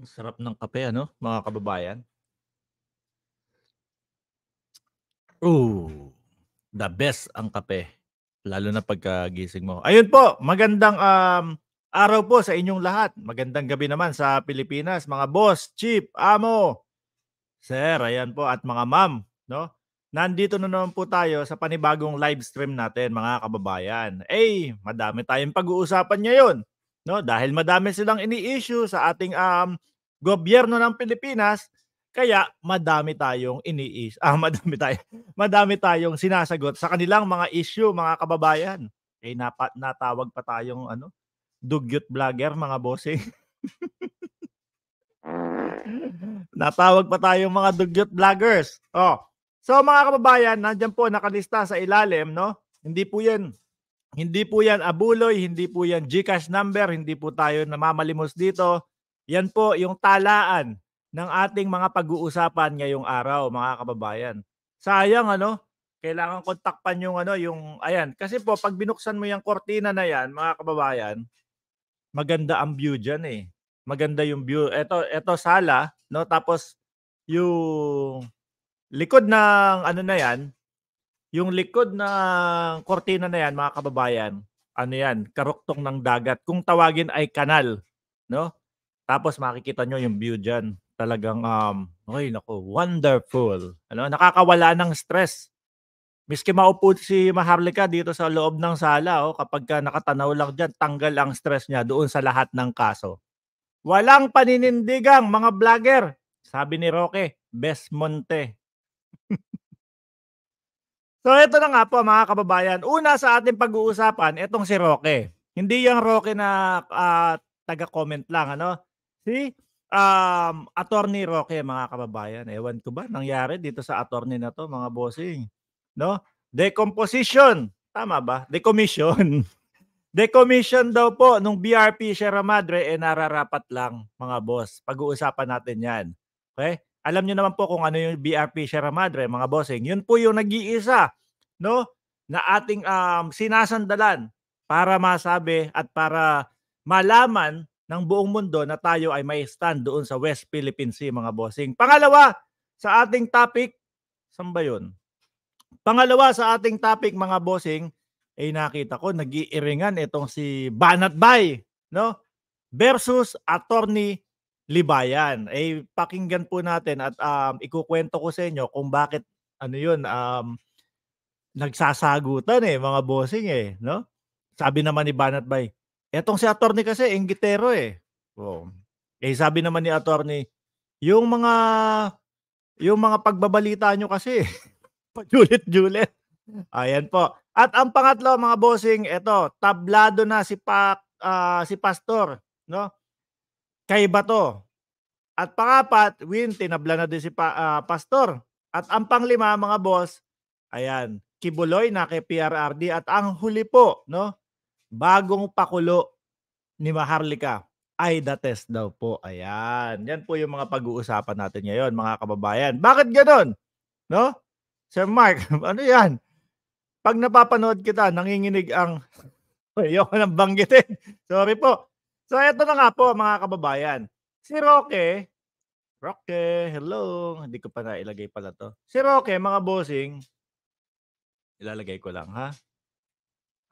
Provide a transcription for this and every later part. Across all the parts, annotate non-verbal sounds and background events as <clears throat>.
Ang sarap ng kape ano, mga kababayan. Oh, the best ang kape. Lalo na pagkagising mo. Ayun po, magandang um, araw po sa inyong lahat. Magandang gabi naman sa Pilipinas, mga boss, chief, amo, sir, ayan po, at mga ma'am. No? Nandito na naman po tayo sa panibagong live stream natin, mga kababayan. Eh, madami tayong pag-uusapan ngayon. No, dahil madami silang ini-issue sa ating um, gobyerno ng Pilipinas, kaya madami tayong iniis ah <laughs> madami tayo madami tayong sinasagot sa kanilang mga issue mga kababayan. Eh napa, natawag pa tayong ano dugyot vlogger mga bossing. <laughs> natawag pa tayong mga dugyot vloggers. Oh. So mga kababayan, nandiyan po nakalista sa ilalim no. Hindi po 'yan hindi po yan abuloy, hindi po yan Gcash number, hindi po tayo namamalimos dito. Yan po yung talaan ng ating mga pag-uusapan ngayong araw, mga kababayan. Sayang ano, kailangan kontakpan yung ano, yung ayan. Kasi po pag binuksan mo yung kortina na yan, mga kababayan, maganda ang view diyan eh. Maganda yung view. Ito ito sala, no? Tapos yung likod ng ano na yan, yung likod ng kortina na yan, mga kababayan, ano yan, karuktong ng dagat. Kung tawagin ay kanal, no? Tapos makikita nyo yung view dyan. Talagang, um, okay, nako, wonderful. Ano, nakakawala ng stress. Miski maupo si Maharlika dito sa loob ng sala, oh, kapag ka nakatanaw lang dyan, tanggal ang stress niya doon sa lahat ng kaso. Walang paninindigang mga vlogger, sabi ni Roque, Best Monte. <laughs> So ito na nga po mga kababayan. Una sa ating pag-uusapan, itong si Roque. Hindi yung Roque na uh, taga-comment lang, ano? Si um, Attorney Roque mga kababayan. Ewan ko ba nangyari dito sa attorney na to mga bossing. No? Decomposition. Tama ba? Decommission. <laughs> Decommission daw po nung BRP Sierra Madre eh nararapat lang mga boss. Pag-uusapan natin yan. Okay? Alam niyo naman po kung ano yung BRP Sierra Madre, mga bossing. Yun po yung nag-iisa, no? Na ating um, sinasandalan para masabi at para malaman ng buong mundo na tayo ay may stand doon sa West Philippine Sea, mga bossing. Pangalawa, sa ating topic, saan ba yun? Pangalawa sa ating topic, mga bossing, ay eh, nakita ko, nagiiringan itong si Banat Bay, no? Versus Attorney libayan. Eh, pakinggan po natin at um, ikukuwento ko sa inyo kung bakit, ano yun, um, nagsasagutan eh, mga bossing eh, no? Sabi naman ni Banat Bay, etong si attorney kasi, ingitero eh. Oh. Eh, sabi naman ni attorney, yung mga, yung mga pagbabalita nyo kasi, <laughs> pajulit-julit. Ayan po. At ang pangatlo, mga bossing, eto, tablado na si, pa, uh, ah, si Pastor, no? kaiba to. At pangapat, win, tinabla na din si pa, uh, Pastor. At ang panglima mga boss, ayan, Kibuloy na kay PRRD at ang huli po, no? Bagong pakulo ni Maharlika ay the test daw po. Ayan. Yan po yung mga pag-uusapan natin ngayon, mga kababayan. Bakit ganoon? No? Sir Mark, <laughs> ano yan? Pag napapanood kita, nanginginig ang... <laughs> Ayoko nang banggitin. Sorry po. So, eto na nga po mga kababayan. Si Roque, Roque, hello. Hindi ko pa nailagay pala to. Si Roque, mga bossing, ilalagay ko lang ha.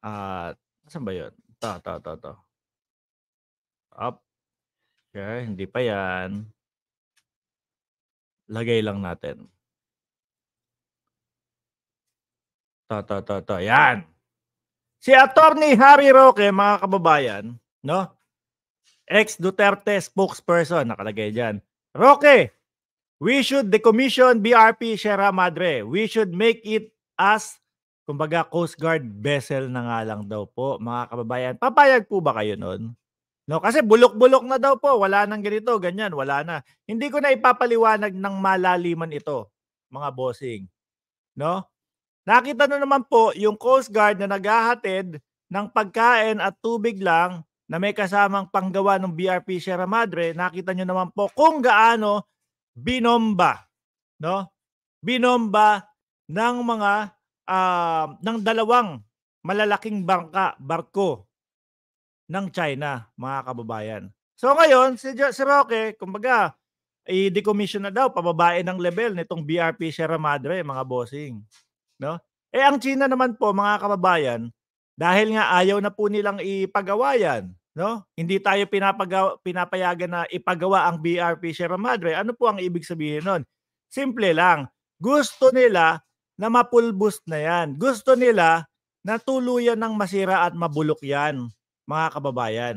At, uh, saan ba yun? Ta, ta, ta, ta. Up. Okay, hindi pa yan. Lagay lang natin. Ta, ta, ta, ta. Yan. Si Attorney Harry Roque, mga kababayan, no? Ex-Duterte spokesperson, nakalagay diyan. Roque, we should decommission BRP Sierra Madre. We should make it as, kumbaga, Coast Guard vessel na nga lang daw po, mga kababayan. Papayag po ba kayo noon? No, kasi bulok-bulok na daw po, wala nang ganito, ganyan, wala na. Hindi ko na ipapaliwanag ng malaliman ito, mga bossing. No? Nakita na naman po yung Coast Guard na naghahatid ng pagkain at tubig lang na may kasamang panggawa ng BRP Sierra Madre, nakita nyo naman po kung gaano binomba, no? Binomba ng mga uh, ng dalawang malalaking bangka, barko ng China, mga kababayan. So ngayon, si, si Roque, kumbaga, i-decommission na daw, pababae ng level nitong BRP Sierra Madre, mga bossing. No? Eh ang China naman po, mga kababayan, dahil nga ayaw na po nilang ipagawa yan. No? Hindi tayo pinapagawa, pinapayagan na ipagawa ang BRP Sierra Madre. Ano po ang ibig sabihin nun? Simple lang. Gusto nila na mapulbus na yan. Gusto nila na tuluyan ng masira at mabulok yan, mga kababayan.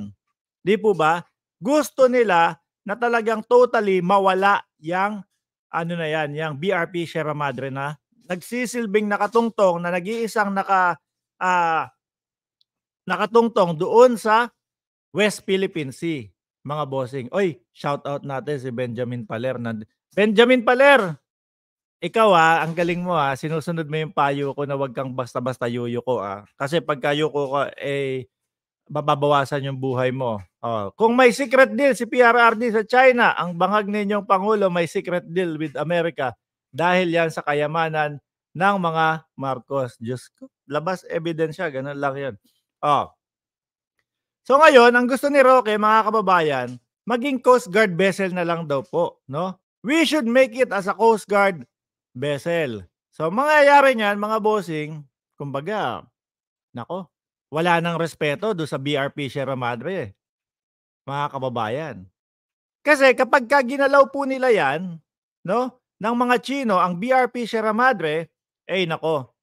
Di po ba? Gusto nila na talagang totally mawala yang ano na yan, yang BRP Sierra Madre na nagsisilbing nakatungtong na nag-iisang naka uh, nakatungtong doon sa West Philippine Sea, mga bossing. Oy, shout out natin si Benjamin Paler. Benjamin Paler, ikaw ah, ang galing mo ah, sinusunod mo yung payo ko na wag kang basta-basta yuyo ko ah. Kasi pagka yuko ka, eh, mababawasan yung buhay mo. Oh. Kung may secret deal si PRRD sa China, ang bangag ninyong Pangulo may secret deal with America dahil yan sa kayamanan ng mga Marcos. Diyos ko, labas ebidensya, ganun lang yan. Oh. So ngayon, ang gusto ni Roque, mga kababayan, maging Coast Guard vessel na lang daw po, no? We should make it as a Coast Guard vessel. So mangyayari niyan, mga bossing, kumbaga, nako, wala nang respeto do sa BRP Sierra Madre, eh, mga kababayan. Kasi kapag ka ginalaw po nila yan, no, ng mga Chino, ang BRP Sierra Madre, eh nako,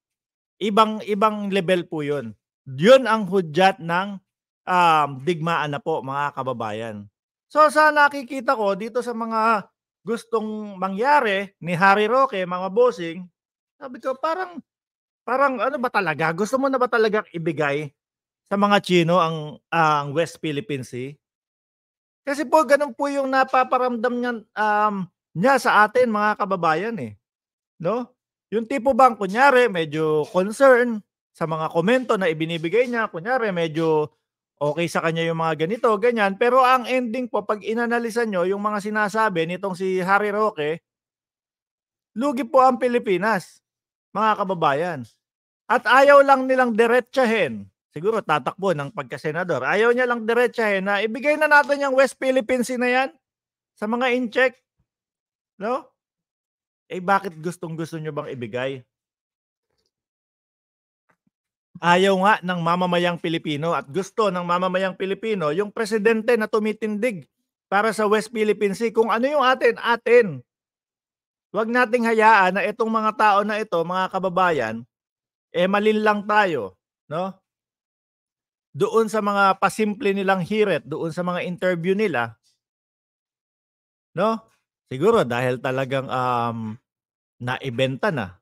ibang ibang level po 'yun. Yun ang hudyat ng um, digmaan na po mga kababayan. So sa nakikita ko dito sa mga gustong mangyari ni Harry Roque, mga bossing, sabi ko parang parang ano ba talaga? Gusto mo na ba talaga ibigay sa mga Chino ang uh, West Philippine Sea? Kasi po ganun po yung napaparamdam niya um, niya sa atin mga kababayan eh. No? Yung tipo bang kunyari medyo concern sa mga komento na ibinibigay niya. Kunyari, medyo okay sa kanya yung mga ganito, ganyan. Pero ang ending po, pag inanalisa nyo yung mga sinasabi nitong si Harry Roque, lugi po ang Pilipinas, mga kababayan. At ayaw lang nilang diretsahin, siguro tatakbo ng pagkasenador, ayaw niya lang diretsahin na ibigay na natin yung West Philippines na yan sa mga incheck. No? Eh bakit gustong gusto nyo bang ibigay? Ayaw nga ng mamamayang Pilipino at gusto ng mamamayang Pilipino yung presidente na tumitindig para sa West Philippine Sea. Kung ano yung atin, atin. Huwag nating hayaan na itong mga tao na ito, mga kababayan, eh malin lang tayo, no? Doon sa mga pasimple nilang hirit, doon sa mga interview nila, no? Siguro dahil talagang um, naibenta na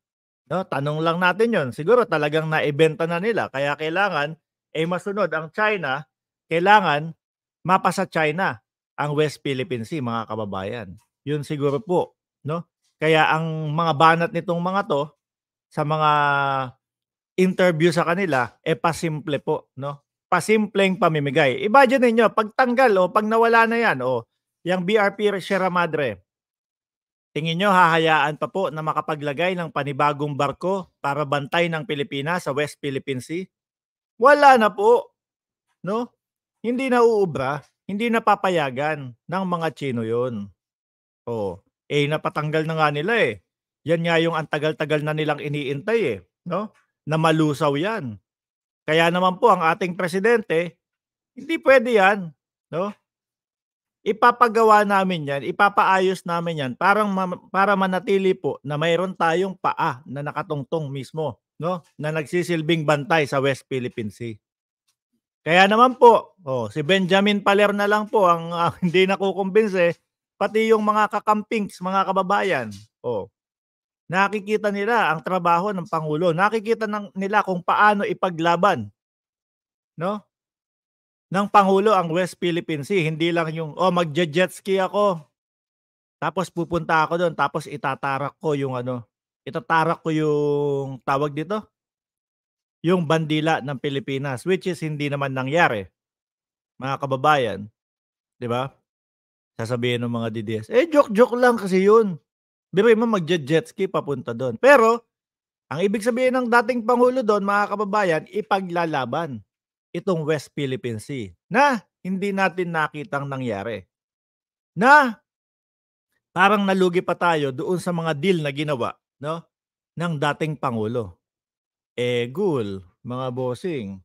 No, tanong lang natin 'yon. Siguro talagang naibenta na nila kaya kailangan eh masunod ang China, kailangan mapasa China ang West Philippine Sea mga kababayan. 'Yun siguro po, no? Kaya ang mga banat nitong mga 'to sa mga interview sa kanila eh pasimple po, no? Pasimpleng pamimigay. Imagine niyo pagtanggal o oh, pag nawala na 'yan o oh, yung BRP Sierra Madre, Tingin nyo hahayaan pa po na makapaglagay ng panibagong barko para bantay ng Pilipinas sa West Philippine Sea? Wala na po. No? Hindi na uubra, hindi na papayagan ng mga Chino yon. Oh, eh napatanggal na nga nila eh. Yan nga yung antagal-tagal na nilang iniintay eh, no? Na malusaw yan. Kaya naman po ang ating presidente, hindi pwede yan, no? Ipapagawa namin yan, ipapaayos namin yan parang ma- para manatili po na mayroon tayong paa na nakatungtong mismo, no? Na nagsisilbing bantay sa West Philippine Sea. Kaya naman po, oh, si Benjamin Paler na lang po ang uh, <laughs> hindi nakukumbinse, pati yung mga kakampings, mga kababayan. Oh, nakikita nila ang trabaho ng Pangulo. Nakikita ng, nila kung paano ipaglaban no? ng Pangulo ang West Philippine Sea. Hindi lang yung, oh, magja-jet ski ako. Tapos pupunta ako doon, tapos itatarak ko yung ano, itatarak ko yung tawag dito, yung bandila ng Pilipinas, which is hindi naman nangyari. Mga kababayan, di ba? Sasabihin ng mga DDS, eh joke-joke lang kasi yun. Biro mo magja-jet ski papunta doon. Pero, ang ibig sabihin ng dating Pangulo doon, mga kababayan, ipaglalaban itong West Philippine Sea na hindi natin nakitang nangyari. Na parang nalugi pa tayo doon sa mga deal na ginawa no ng dating pangulo. Eh gul, mga bossing.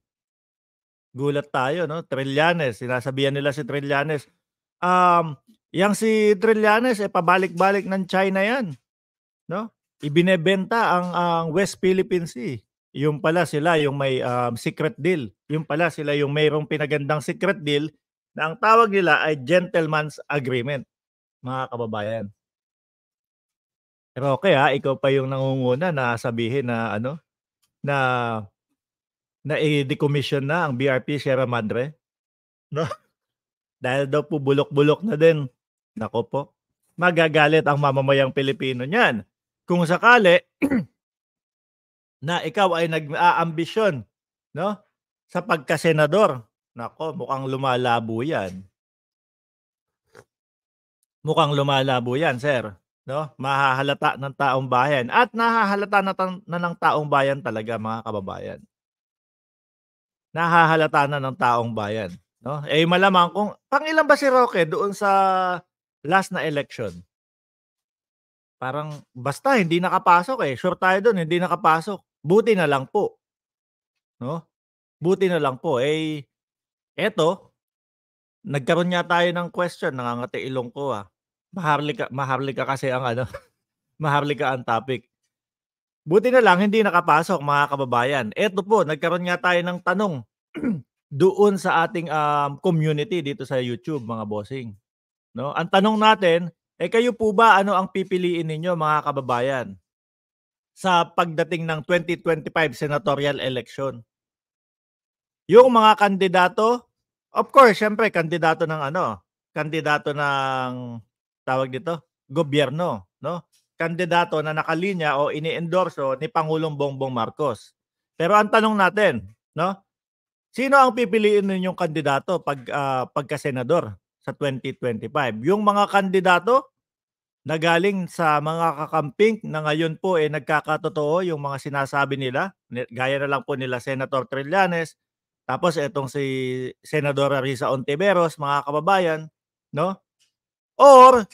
Gulat tayo no, Trillanes, sinasabihan nila si Trillanes, um yang si Trillanes eh pabalik-balik ng China 'yan. No? Ibinebenta ang ang West Philippine Sea yung pala sila yung may um, secret deal. Yung pala sila yung mayroong pinagandang secret deal na ang tawag nila ay gentleman's agreement, mga kababayan. Pero okay ah, ha, ikaw pa yung nangunguna na sabihin na ano, na na i-decommission na ang BRP Sierra Madre. No? <laughs> Dahil daw po bulok-bulok na din. Nako po. Magagalit ang mamamayang Pilipino niyan. Kung sakali, <clears throat> na ikaw ay nag-aambisyon no? sa pagka-senador. Nako, mukhang lumalabo yan. Mukhang lumalabo yan, sir. No? Mahahalata ng taong bayan. At nahahalata na, ta- na ng taong bayan talaga, mga kababayan. Nahahalata na ng taong bayan. No? Eh malamang kung pangilan ba si Roque doon sa last na election? Parang basta hindi nakapasok eh. Sure tayo doon, hindi nakapasok. Buti na lang po. No? Buti na lang po. Eh, eto, nagkaroon niya tayo ng question. Nangangati ilong ko ah. Maharlika, maharlika kasi ang ano. <laughs> maharlika ang topic. Buti na lang hindi nakapasok mga kababayan. Eto po, nagkaroon nga tayo ng tanong <clears throat> doon sa ating um, community dito sa YouTube mga bossing. No? Ang tanong natin, eh kayo po ba ano ang pipiliin ninyo mga kababayan? sa pagdating ng 2025 senatorial election. Yung mga kandidato, of course, syempre kandidato ng ano, kandidato ng tawag dito, gobyerno, no? Kandidato na nakalinya o iniendorso ni Pangulong Bongbong Marcos. Pero ang tanong natin, no? Sino ang pipiliin ninyong kandidato pag uh, ah, pagka senador sa 2025? Yung mga kandidato na galing sa mga kakamping na ngayon po eh nagkakatotoo yung mga sinasabi nila. Gaya na lang po nila Senator Trillanes, tapos etong si Senadora Risa Ontiveros, mga kababayan, no? Or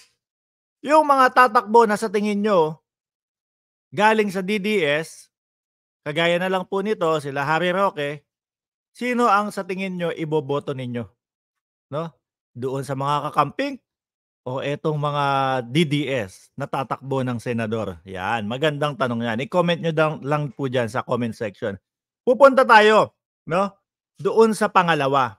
yung mga tatakbo na sa tingin nyo galing sa DDS, kagaya na lang po nito sila Harry Roque, sino ang sa tingin nyo iboboto ninyo? No? Doon sa mga kakamping o etong mga DDS na tatakbo ng senador? Yan, magandang tanong yan. I-comment nyo lang, lang po dyan sa comment section. Pupunta tayo no? doon sa pangalawa.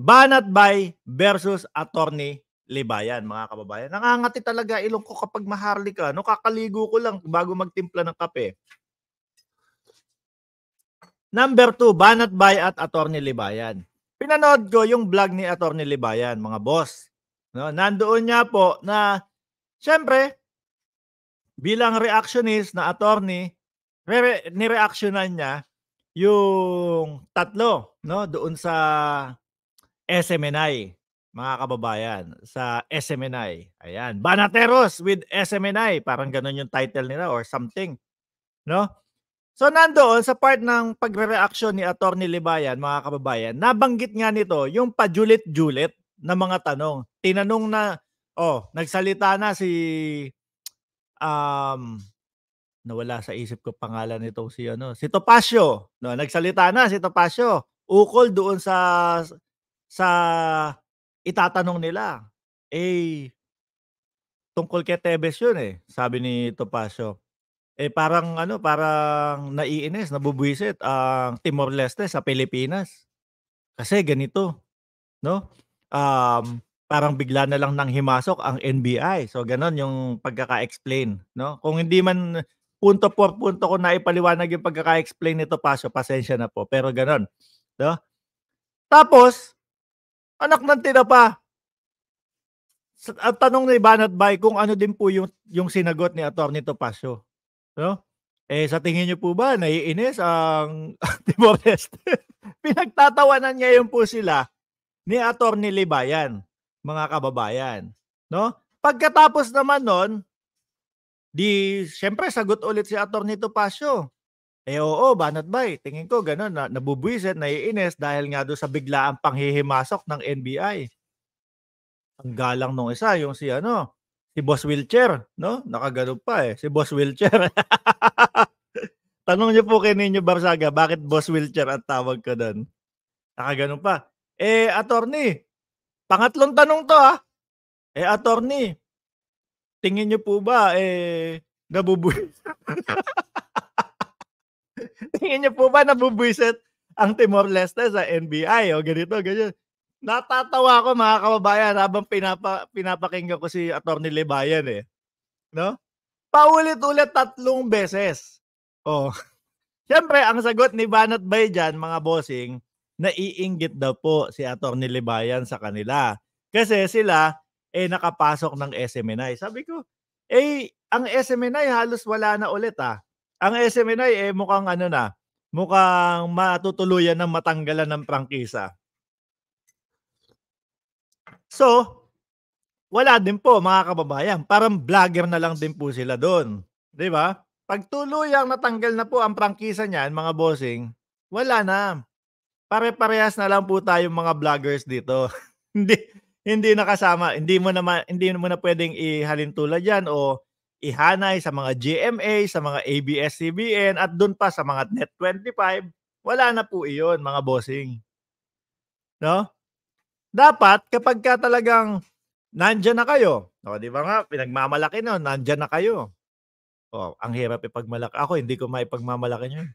Banat by versus Attorney Libayan, mga kababayan. Nangangati talaga ilong ko kapag maharli ka. No, kakaligo ko lang bago magtimpla ng kape. Number 2, Banat by at Attorney Libayan. Pinanood ko yung vlog ni Attorney Libayan, mga boss. No, nandoon niya po na syempre bilang reactionist na attorney, re- nireactionan niya yung tatlo no doon sa SMNI mga kababayan sa SMNI. Ayan, Banateros with SMNI, parang ganun yung title nila or something. No? So nandoon sa part ng pagre-reaction ni Attorney Libayan, mga kababayan, nabanggit nga nito yung pajulit-julit na mga tanong. Tinanong na, oh, nagsalita na si, um, nawala sa isip ko pangalan nito si ano, si Topacio. No, nagsalita na si Topacio ukol doon sa sa itatanong nila. Eh tungkol kay Tevez 'yun eh, sabi ni Topacio. Eh parang ano, parang naiinis, nabubwisit ang Timor Leste sa Pilipinas. Kasi ganito, no? um, parang bigla na lang nang himasok ang NBI. So ganon yung pagkaka-explain, no? Kung hindi man punto por punto ko na ipaliwanag yung pagkaka-explain nito paso, pasensya na po. Pero ganon, no? Tapos anak ng tinapa. At tanong ni Banat Bay kung ano din po yung yung sinagot ni Attorney Topacio, no? Eh sa tingin niyo po ba naiinis ang <laughs> Timor Leste? Pinagtatawanan ngayon po sila ni Attorney Libayan, mga kababayan. No? Pagkatapos naman noon, di syempre sagot ulit si Attorney Topacio. Eh oo, banat bay. Eh? Tingin ko ganun, na, nabubuisit, naiinis dahil nga doon sa biglaang panghihimasok ng NBI. Ang galang nung isa, yung si ano, si Boss Wilcher, no? Nakagano pa eh, si Boss Wilcher. <laughs> Tanong niyo po kay Ninyo Barsaga, bakit Boss Wilcher ang tawag ko doon? Nakagano pa. Eh, attorney, pangatlong tanong to ah. Eh, attorney, tingin nyo po ba, eh, nabubuisit? <laughs> tingin nyo po ba nabubuisit ang Timor-Leste sa NBI? O ganito, ganyan. Natatawa ako mga kababayan habang pinapa, pinapakinggan ko si Attorney Lebayan eh. No? Paulit-ulit tatlong beses. Oh. <laughs> Siyempre, ang sagot ni Banat Bay dyan, mga bossing, naiinggit daw po si Atty. Libayan sa kanila. Kasi sila, eh, nakapasok ng SMNI. Sabi ko, eh, ang SMNI halos wala na ulit ah. Ang SMNI, eh, mukhang ano na, mukhang matutuluyan ng matanggalan ng prangkisa. So, wala din po mga kababayan. Parang vlogger na lang din po sila doon. ba? Diba? Pag tuluyang natanggal na po ang prangkisa niyan, mga bossing, wala na pare-parehas na lang po tayong mga vloggers dito. <laughs> hindi hindi nakasama, hindi mo naman hindi mo na pwedeng ihalin tulad diyan o ihanay sa mga GMA, sa mga ABS-CBN at doon pa sa mga Net25, wala na po iyon mga bossing. No? Dapat kapag ka talagang nandyan na kayo, no, di ba nga, pinagmamalaki no, nandiyan na kayo. Oh, ang hirap ipagmalaki. Ako, hindi ko maipagmamalaki yun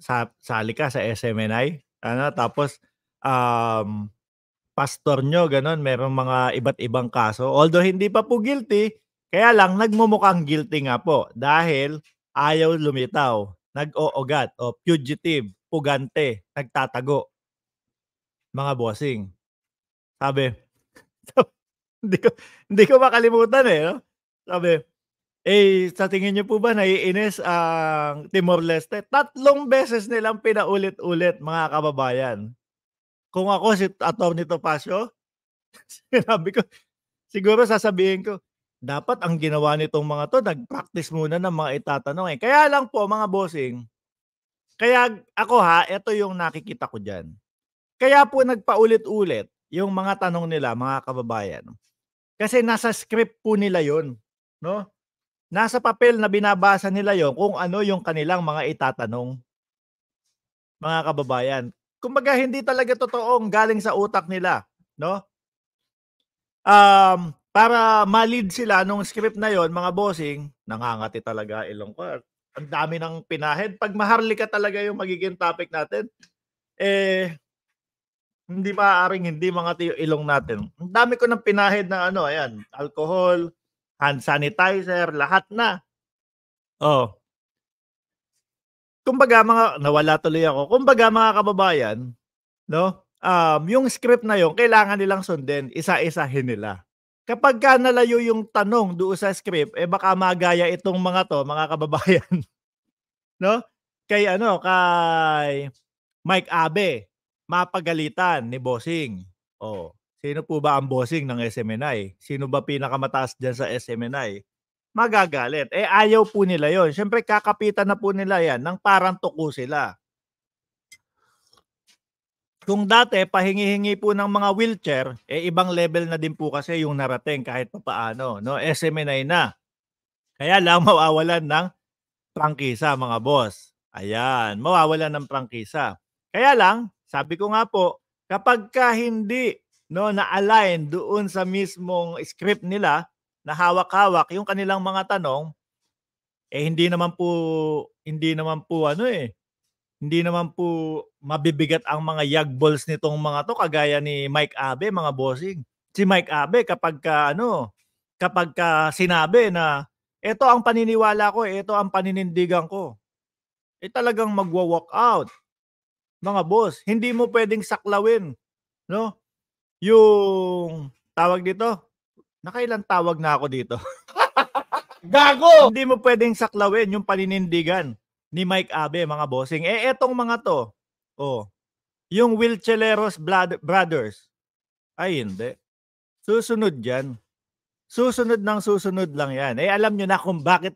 sa, sali ka sa SMNI. Ano, tapos, um, pastor nyo, ganun, meron mga iba't ibang kaso. Although hindi pa po guilty, kaya lang nagmumukhang guilty nga po dahil ayaw lumitaw, nag-oogat o fugitive, pugante, nagtatago. Mga bossing. Sabi, <laughs> hindi ko, hindi ko makalimutan eh. No? Sabi, eh, sa tingin niyo po ba naiinis ang Timor-Leste? Tatlong beses nilang pinaulit-ulit mga kababayan. Kung ako si Atty. Topacio, <laughs> sinabi ko, siguro sasabihin ko, dapat ang ginawa nitong mga to, nag-practice muna ng mga itatanong. Eh. Kaya lang po mga bossing, kaya ako ha, ito yung nakikita ko dyan. Kaya po nagpaulit-ulit yung mga tanong nila, mga kababayan. Kasi nasa script po nila yon, no? nasa papel na binabasa nila yon kung ano yung kanilang mga itatanong. Mga kababayan. Kumbaga hindi talaga totoong galing sa utak nila, no? Um, para malid sila nung script na yon mga bossing, nangangati talaga ilong ko. Ang dami ng pinahed. Pag maharlika talaga yung magiging topic natin, eh, hindi maaaring hindi mga tiyo ilong natin. Ang dami ko ng pinahed na ano, ayan, alcohol, hand sanitizer, lahat na. Oh. Kumbaga mga nawala tuloy ako. Kumbaga mga kababayan, no? Um, yung script na yon kailangan nilang sundin, isa-isahin nila. Kapag ka nalayo yung tanong doon sa script, eh baka magaya itong mga to, mga kababayan. <laughs> no? Kay ano, kay Mike Abe, mapagalitan ni Bossing. Oh. Sino po ba ang bossing ng SMNI? Sino ba pinakamataas dyan sa SMNI? Magagalit. Eh ayaw po nila yon. Siyempre kakapitan na po nila yan nang parang tuko sila. Kung dati pahingi-hingi po ng mga wheelchair, eh ibang level na din po kasi yung narating kahit pa paano. No? SMNI na. Kaya lang <laughs> mawawalan ng prangkisa mga boss. Ayan, mawawalan ng prangkisa. Kaya lang, sabi ko nga po, kapag ka hindi no na align doon sa mismong script nila na hawak-hawak yung kanilang mga tanong eh hindi naman po hindi naman po ano eh hindi naman po mabibigat ang mga yagballs nitong mga to kagaya ni Mike Abe mga bossing si Mike Abe kapag ka, ano kapag ka sinabi na ito ang paniniwala ko ito ang paninindigan ko eh talagang magwa-walk out mga boss hindi mo pwedeng saklawin no yung tawag dito, nakailan tawag na ako dito. <laughs> Gago! Hindi mo pwedeng saklawin yung paninindigan ni Mike Abe, mga bossing. Eh, etong mga to, oh, yung Will blood Brothers, ay hindi. Susunod yan. Susunod ng susunod lang yan. Eh, alam nyo na kung bakit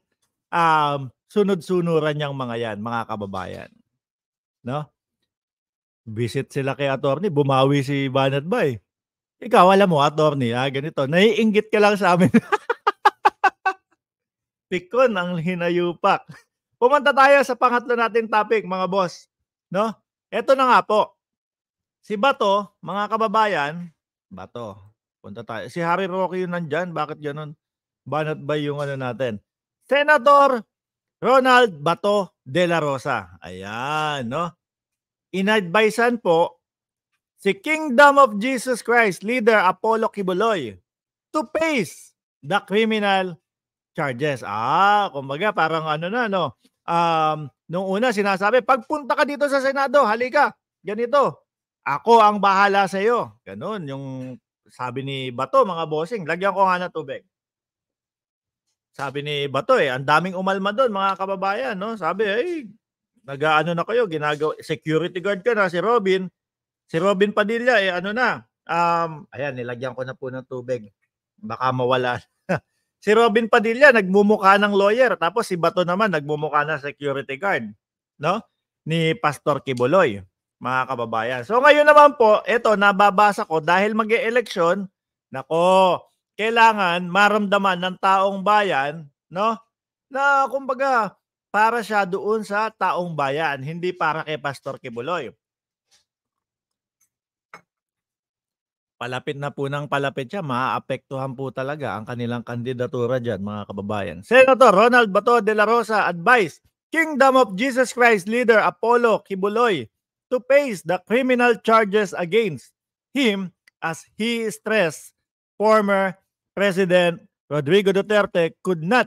um, sunod-sunuran yung mga yan, mga kababayan. No? Visit sila kay attorney, bumawi si Banat Bay. Ikaw, alam mo, attorney, ah, ganito. Naiinggit ka lang sa amin. Pikon <laughs> ang hinayupak. Pumunta tayo sa pangatlo natin topic, mga boss. No? Ito na nga po. Si Bato, mga kababayan, Bato, punta tayo. Si Harry Roque yun nandyan. Bakit ganun? Banat ba yung ano natin? Senator Ronald Bato de la Rosa. Ayan, no? Inadvisan po si Kingdom of Jesus Christ leader Apollo Kibuloy to face the criminal charges. Ah, kumbaga parang ano na no. Um, nung una sinasabi, pagpunta ka dito sa Senado, halika, ganito. Ako ang bahala sa iyo. Ganun yung sabi ni Bato, mga bossing, lagyan ko nga na tubig. Sabi ni Bato eh, ang daming umalma doon mga kababayan, no? Sabi, ay, nagaano na kayo, ginagawa security guard ka na si Robin, Si Robin Padilla, eh ano na, um, ayan, nilagyan ko na po ng tubig. Baka mawala. <laughs> si Robin Padilla, nagmumukha ng lawyer. Tapos si Bato naman, nagmumukha ng security guard. No? Ni Pastor Kibuloy, mga kababayan. So ngayon naman po, ito nababasa ko, dahil mag -e election nako, kailangan maramdaman ng taong bayan, no? Na kumbaga, para siya doon sa taong bayan, hindi para kay Pastor Kibuloy. Palapit na po ng palapit siya, maaapektuhan po talaga ang kanilang kandidatura dyan, mga kababayan. Senator Ronald Bato de la Rosa, advice, Kingdom of Jesus Christ leader Apollo Kibuloy to face the criminal charges against him as he stressed former President Rodrigo Duterte could not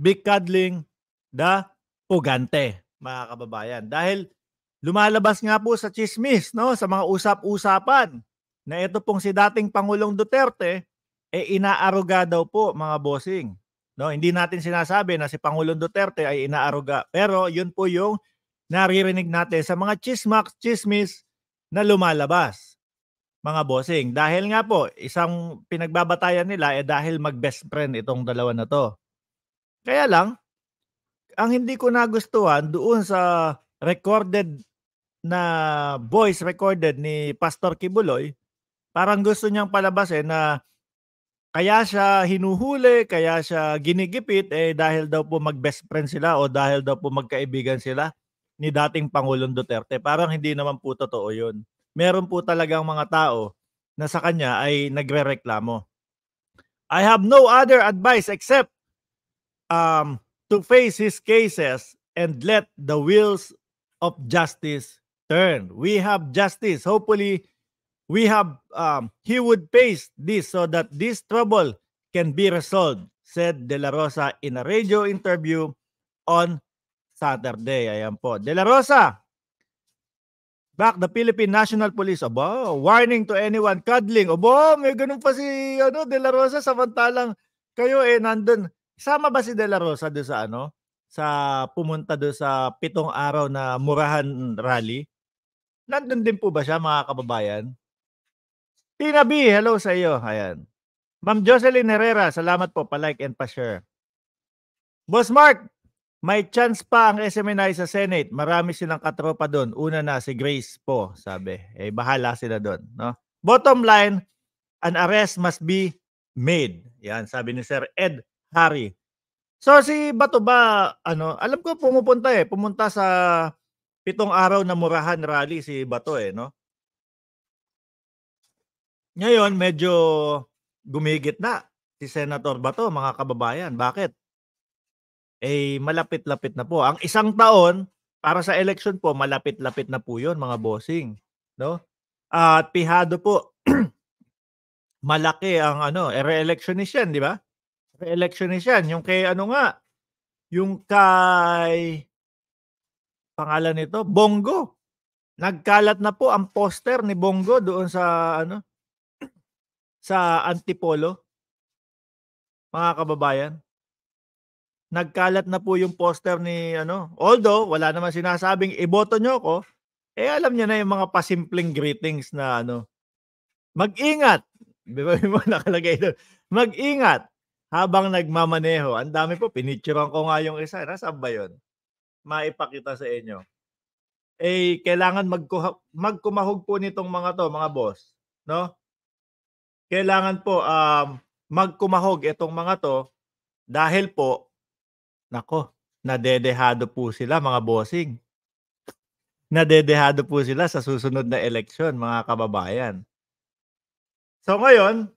be cuddling the pugante, mga kababayan. Dahil lumalabas nga po sa chismis, no, sa mga usap-usapan na ito pong si dating Pangulong Duterte eh inaaruga daw po mga bossing. No, hindi natin sinasabi na si Pangulong Duterte ay inaaruga, pero yun po yung naririnig natin sa mga chismak chismis na lumalabas. Mga bossing, dahil nga po isang pinagbabatayan nila eh dahil mag-best friend itong dalawa na to. Kaya lang ang hindi ko nagustuhan doon sa recorded na voice recorded ni Pastor Kibuloy parang gusto niyang palabas eh na kaya siya hinuhuli, kaya siya ginigipit eh dahil daw po mag-best friend sila o dahil daw po magkaibigan sila ni dating Pangulong Duterte. Parang hindi naman po totoo 'yun. Meron po talagang mga tao na sa kanya ay nagrereklamo. I have no other advice except um, to face his cases and let the wheels of justice turn. We have justice. Hopefully, we have um, he would face this so that this trouble can be resolved, said De La Rosa in a radio interview on Saturday. Ayan po. De La Rosa, back the Philippine National Police. Aba, warning to anyone cuddling. Aba, may ganun pa si ano, De La Rosa samantalang kayo eh nandun. Sama ba si De La Rosa do sa ano? Sa pumunta do sa pitong araw na murahan rally? Nandun din po ba siya mga kababayan? Tina B, hello sa iyo. Ayan. Ma'am Jocelyn Herrera, salamat po pa-like and pa-share. Boss Mark, may chance pa ang SMNI e sa Senate. Marami silang katropa doon. Una na si Grace po, sabi. Eh, bahala sila doon. No? Bottom line, an arrest must be made. Yan, sabi ni Sir Ed Harry. So si Bato ba, ano, alam ko pumupunta eh. Pumunta sa pitong araw na murahan rally si Bato eh, no? Ngayon, medyo gumigit na si Senator Bato, mga kababayan. Bakit? Eh, malapit-lapit na po. Ang isang taon, para sa election po, malapit-lapit na po yun, mga bossing. No? At pihado po, <clears throat> malaki ang ano, re-electionist yan, di ba? Re-electionist yan. Yung kay ano nga, yung kay pangalan nito, Bongo. Nagkalat na po ang poster ni Bongo doon sa ano sa Antipolo, mga kababayan. Nagkalat na po yung poster ni ano. Although wala naman sinasabing iboto nyo ako, eh alam niya na yung mga pasimpleng greetings na ano. Mag-ingat. <laughs> Di ba yung nakalagay doon? Mag-ingat habang nagmamaneho. Ang dami po, pinicturean ko nga yung isa. Nasaan ba yun? Maipakita sa inyo. Eh, kailangan magkuha, magkumahog po nitong mga to, mga boss. No? kailangan po um, magkumahog itong mga to dahil po, nako, nadedehado po sila mga bossing. Nadedehado po sila sa susunod na eleksyon, mga kababayan. So ngayon,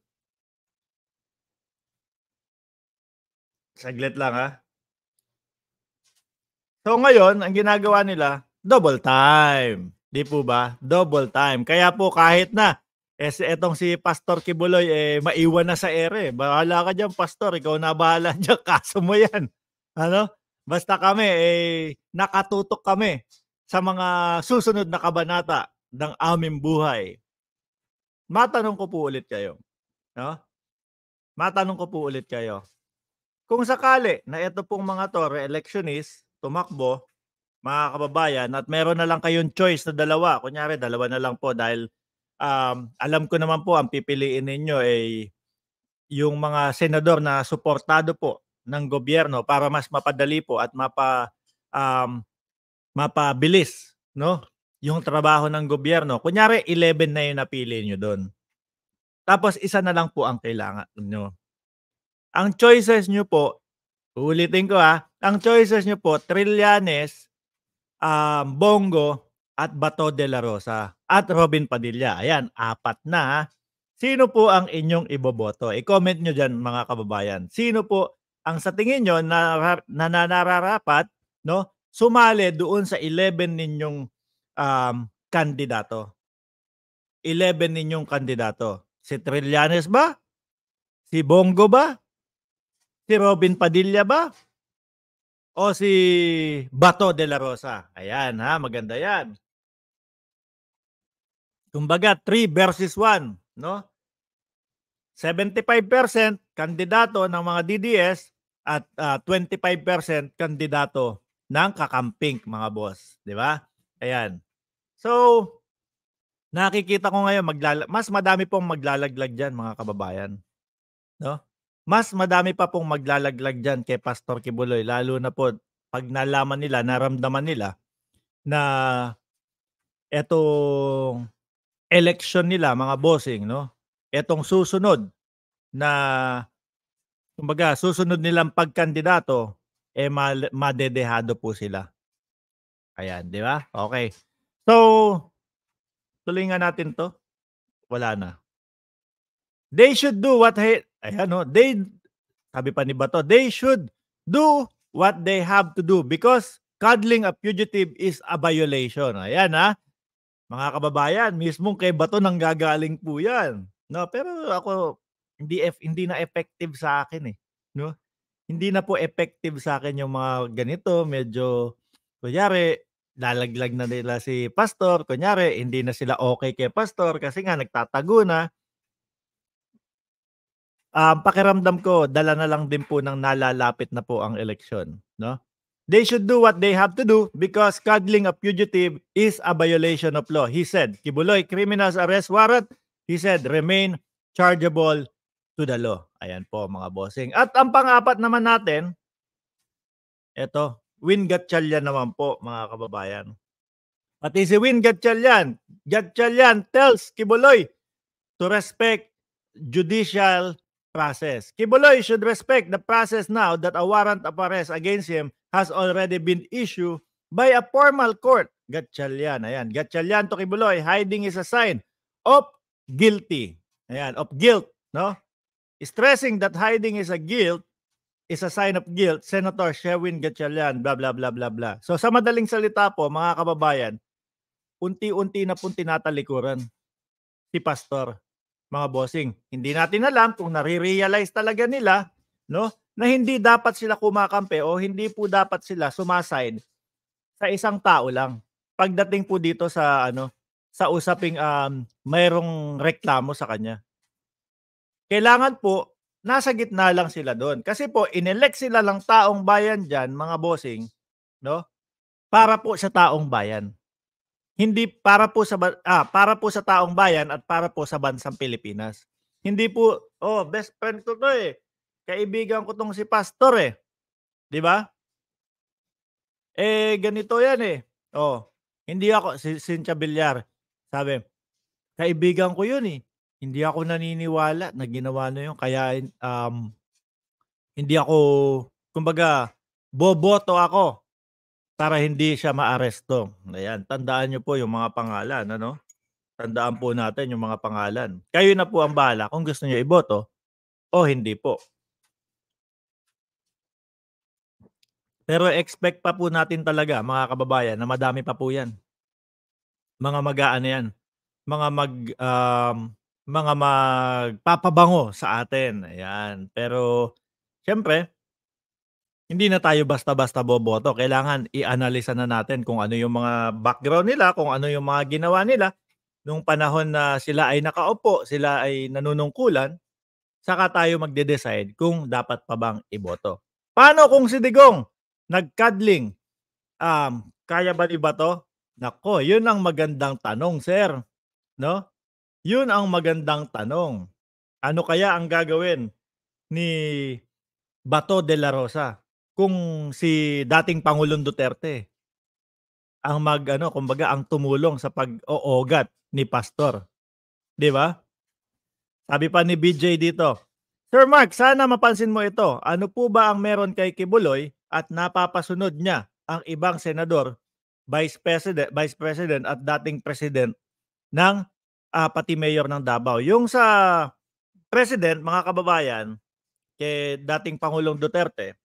saglit lang ha. Ah. So ngayon, ang ginagawa nila, double time. Di po ba? Double time. Kaya po kahit na eh, etong si Pastor Kibuloy, eh, maiwan na sa ere. Eh. Bahala ka dyan, Pastor. Ikaw na bahala <laughs> dyan. Kaso mo yan. Ano? Basta kami, eh, nakatutok kami sa mga susunod na kabanata ng aming buhay. Matanong ko po ulit kayo. No? Matanong ko po ulit kayo. Kung sakali na ito pong mga to, re-electionist, tumakbo, mga kababayan, at meron na lang kayong choice na dalawa. Kunyari, dalawa na lang po dahil um, alam ko naman po ang pipiliin ninyo ay yung mga senador na suportado po ng gobyerno para mas mapadali po at mapa um, mapabilis no yung trabaho ng gobyerno. Kunyari 11 na yung napili niyo doon. Tapos isa na lang po ang kailangan niyo. Ang choices niyo po, ulitin ko ha, ang choices niyo po Trillanes, um, Bongo at Bato de la Rosa at Robin Padilla. Ayan, apat na. Sino po ang inyong iboboto? I-comment nyo dyan mga kababayan. Sino po ang sa tingin nyo na, na, nararapat no, sumali doon sa 11 ninyong um, kandidato? 11 ninyong kandidato. Si Trillanes ba? Si Bongo ba? Si Robin Padilla ba? O si Bato de la Rosa? Ayan ha, maganda yan. Kumbaga, 3 versus 1, no? 75% kandidato ng mga DDS at uh, ah, 25% kandidato ng kakamping mga boss, 'di ba? Ayan. So nakikita ko ngayon maglala- mas madami pong maglalaglag diyan mga kababayan, no? Mas madami pa pong maglalaglag diyan kay Pastor Kibuloy lalo na po pag nalaman nila, naramdaman nila na etong election nila, mga bossing, no? Etong susunod na kumbaga susunod nilang pagkandidato eh mal- madedehado po sila. Ayan, di ba? Okay. So, tuloy nga natin to. Wala na. They should do what he, ayan no, they, sabi pa ni Bato, they should do what they have to do because cuddling a fugitive is a violation. Ayan ha. Ah. Mga kababayan, mismong kay Bato nang gagaling po yan. No, pero ako, hindi, hindi na effective sa akin eh. No? Hindi na po effective sa akin yung mga ganito. Medyo, kunyari, lalaglag na nila si pastor. Kunyari, hindi na sila okay kay pastor kasi nga nagtatago na. Um, pakiramdam ko, dala na lang din po ng nalalapit na po ang eleksyon. No? They should do what they have to do because cuddling a fugitive is a violation of law. He said, Kibuloy, criminal's arrest warrant, he said, remain chargeable to the law. Ayan po mga bossing. At ang pangapat naman natin, eto, Win Gatchalian naman po mga kababayan. Pati si Win Gatchalian, Gatchalian tells Kibuloy to respect judicial process. Kibuloy should respect the process now that a warrant of arrest against him has already been issued by a formal court. Gatchalian, ayan. Gatchalian to Kibuloy, hiding is a sign of guilty. Ayan, of guilt, no? Stressing that hiding is a guilt is a sign of guilt, Senator Shewin Gatchalian, blah, blah, blah, blah, blah. So sa madaling salita po, mga kababayan, unti-unti na po tinatalikuran si Pastor mga bossing. Hindi natin alam kung nare-realize talaga nila no, na hindi dapat sila kumakampi o hindi po dapat sila sumaside sa isang tao lang. Pagdating po dito sa ano sa usaping um, mayroong reklamo sa kanya. Kailangan po nasa gitna lang sila doon. Kasi po inelect sila lang taong bayan diyan, mga bossing, no? Para po sa taong bayan hindi para po sa ah, para po sa taong bayan at para po sa bansang Pilipinas. Hindi po oh, best friend ko to eh. Kaibigan ko tong si pastor eh. 'Di ba? Eh ganito 'yan eh. Oh, hindi ako si Cynthia Villar. Sabi, kaibigan ko 'yun eh. Hindi ako naniniwala na ginawa na 'yon kaya um hindi ako kumbaga boboto ako para hindi siya maaresto. Ayan, tandaan niyo po yung mga pangalan, ano? Tandaan po natin yung mga pangalan. Kayo na po ang bahala kung gusto niyo iboto o hindi po. Pero expect pa po natin talaga, mga kababayan, na madami pa po yan. Mga mag-aano yan. Mga mag... Um, mga magpapabango sa atin. Ayan. Pero, syempre, hindi na tayo basta-basta boboto. Kailangan i-analisa na natin kung ano yung mga background nila, kung ano yung mga ginawa nila nung panahon na sila ay nakaupo, sila ay nanunungkulan, saka tayo magde-decide kung dapat pa bang iboto. Paano kung si Digong nagkadling? Um, kaya ba iba to? Nako, yun ang magandang tanong, sir. No? Yun ang magandang tanong. Ano kaya ang gagawin ni Bato de la Rosa? kung si dating Pangulong Duterte ang mag ano, kumbaga ang tumulong sa pag-oogat ni pastor. 'Di ba? Sabi pa ni BJ dito, Sir Mark, sana mapansin mo ito. Ano po ba ang meron kay Kibuloy at napapasunod niya ang ibang senador, vice president, vice president at dating president ng uh, pati mayor ng Davao. Yung sa president, mga kababayan, kay dating Pangulong Duterte,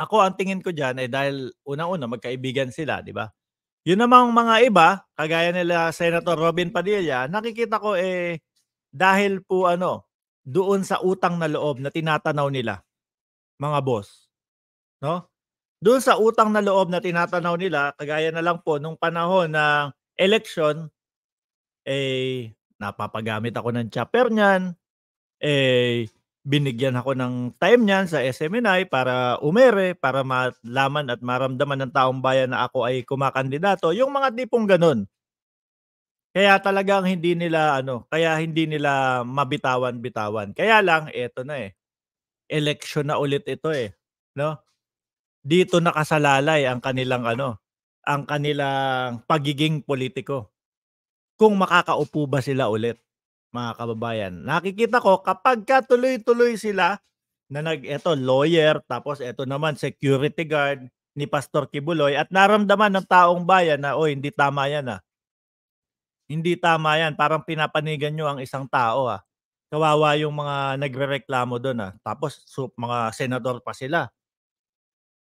ako, ang tingin ko diyan ay dahil una-una magkaibigan sila, di ba? Yun namang mga iba, kagaya nila Senator Robin Padilla, nakikita ko eh dahil po ano, doon sa utang na loob na tinatanaw nila, mga boss. No? Doon sa utang na loob na tinatanaw nila, kagaya na lang po nung panahon ng election, eh napapagamit ako ng chopper niyan, eh binigyan ako ng time niyan sa SMNI para umere, para malaman at maramdaman ng taong bayan na ako ay kumakandidato. Yung mga tipong ganun. Kaya talagang hindi nila ano, kaya hindi nila mabitawan-bitawan. Kaya lang eto na eh. Election na ulit ito eh, no? Dito nakasalalay ang kanilang ano, ang kanilang pagiging politiko. Kung makakaupo ba sila ulit? mga kababayan. Nakikita ko kapag ka tuloy-tuloy sila na nag eto lawyer tapos eto naman security guard ni Pastor Kibuloy at naramdaman ng taong bayan na oy hindi tama yan ah. Hindi tama yan, parang pinapanigan nyo ang isang tao ah. Kawawa yung mga nagrereklamo doon ah. Tapos so, mga senador pa sila.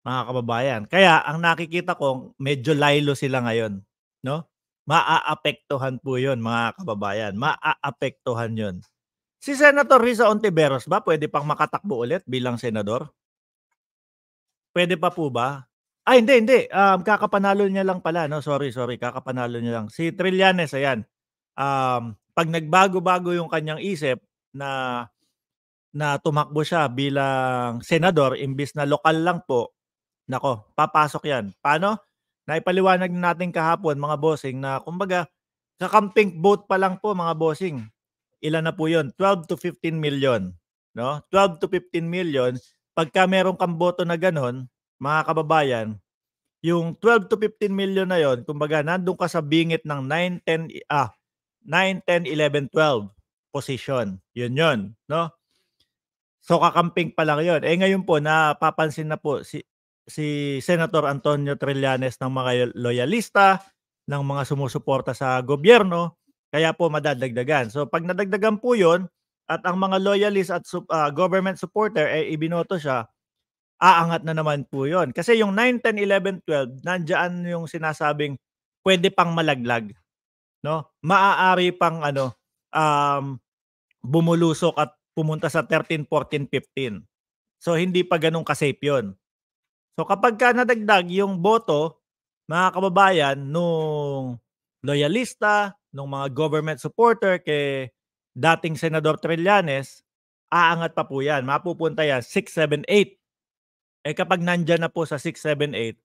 Mga kababayan. Kaya ang nakikita ko medyo lilo sila ngayon, no? Maaapektuhan po yun, mga kababayan. Maaapektuhan yun. Si Senator Risa Ontiveros ba pwede pang makatakbo ulit bilang senador? Pwede pa po ba? Ay, hindi, hindi. Um, kakapanalo niya lang pala. No? Sorry, sorry. Kakapanalo niya lang. Si Trillanes, ayan. Um, pag nagbago-bago yung kanyang isip na na tumakbo siya bilang senador imbis na lokal lang po, nako, papasok yan. Paano? Naipaliwanag natin kahapon mga bossing na kumbaga kakamping boat pa lang po mga bossing. Ilan na po 'yon? 12 to 15 million, no? 12 to 15 million pagka meron kang boto na ganun, mga kababayan, yung 12 to 15 million na 'yon, kumbaga nandoon ka sa bingit ng 9 10 ah 9 10 11 12 position. 'Yun 'yon, no? So kakamping pa lang 'yon. Eh ngayon po napapansin na po si si Senator Antonio Trillanes ng mga loyalista, ng mga sumusuporta sa gobyerno, kaya po madadagdagan. So pag nadagdagan po 'yon at ang mga loyalist at uh, government supporter eh ibinoto siya, aangat na naman po yon. Kasi yung 9, 10, 11, 12, nandiyan yung sinasabing pwede pang malaglag. No? Maaari pang ano, um, bumulusok at pumunta sa 13, 14, 15. So hindi pa ganun kasafe yon. So kapag ka nadagdag yung boto, mga kababayan, nung loyalista, nung mga government supporter kay dating Senador Trillanes, aangat pa po yan. Mapupunta yan, 678. Eh kapag nandyan na po sa 678,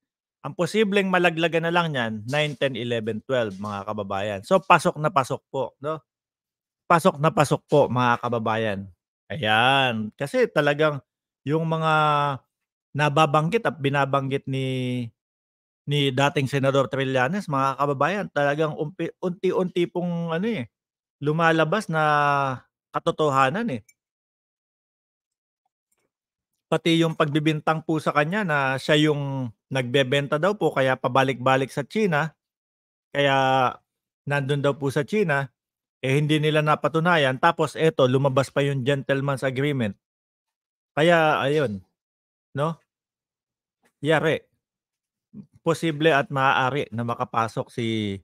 ang posibleng malaglagan na lang yan, 9, 10, 11, 12, mga kababayan. So, pasok na pasok po. No? Pasok na pasok po, mga kababayan. Ayan. Kasi talagang yung mga nababanggit at binabanggit ni ni dating Senador Trillanes, mga kababayan, talagang unti-unti pong ano eh, lumalabas na katotohanan eh. Pati yung pagbibintang po sa kanya na siya yung nagbebenta daw po kaya pabalik-balik sa China, kaya nandun daw po sa China, eh hindi nila napatunayan. Tapos eto, lumabas pa yung gentleman's agreement. Kaya ayun, no? Yari. Posible at maaari na makapasok si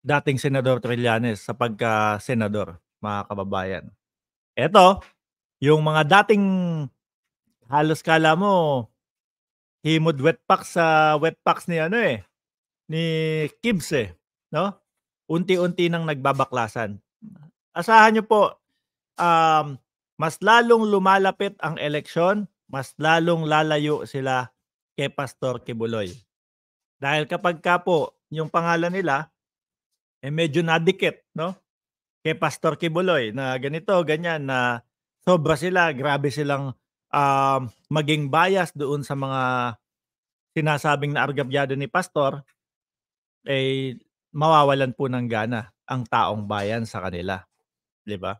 dating Senador Trillanes sa pagka-senador, mga kababayan. Ito, yung mga dating halos kala mo himod wet packs sa wet packs ni ano eh, ni Kibs eh, no? Unti-unti nang nagbabaklasan. Asahan niyo po, um, mas lalong lumalapit ang eleksyon, mas lalong lalayo sila kay Pastor Kibuloy. Dahil kapag ka po yung pangalan nila, eh medyo nadikit, no? Kay Pastor Kibuloy na ganito, ganyan, na sobra sila, grabe silang uh, maging bias doon sa mga sinasabing na argabyado ni Pastor, eh mawawalan po ng gana ang taong bayan sa kanila. 'Di ba?